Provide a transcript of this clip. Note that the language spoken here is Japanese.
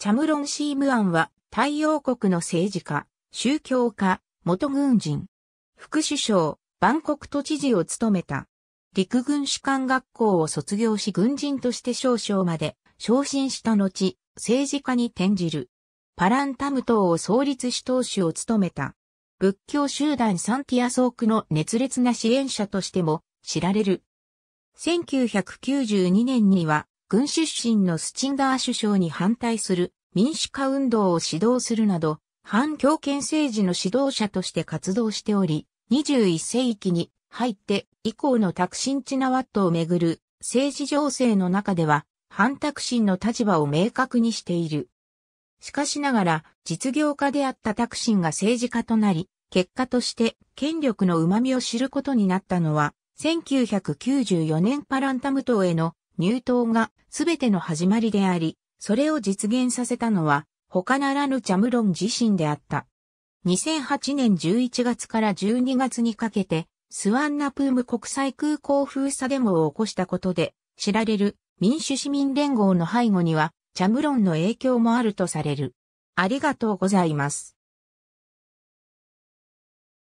チャムロン・シームアンは、太陽国の政治家、宗教家、元軍人、副首相、万国都知事を務めた。陸軍士官学校を卒業し軍人として少々まで昇進した後、政治家に転じる。パランタム党を創立し党首を務めた。仏教集団サンティアソークの熱烈な支援者としても知られる。1992年には軍出身のスチンダー首相に反対する民主化運動を指導するなど、反強権政治の指導者として活動しており、21世紀に入って以降のタクシンチナワットをめぐる政治情勢の中では、反タクシンの立場を明確にしている。しかしながら、実業家であったタクシンが政治家となり、結果として権力の旨みを知ることになったのは、1994年パランタム島への入党が全ての始まりであり、それを実現させたのは、他ならぬチャムロン自身であった。2008年11月から12月にかけて、スワンナプーム国際空港封鎖デモを起こしたことで、知られる民主市民連合の背後には、チャムロンの影響もあるとされる。ありがとうございます。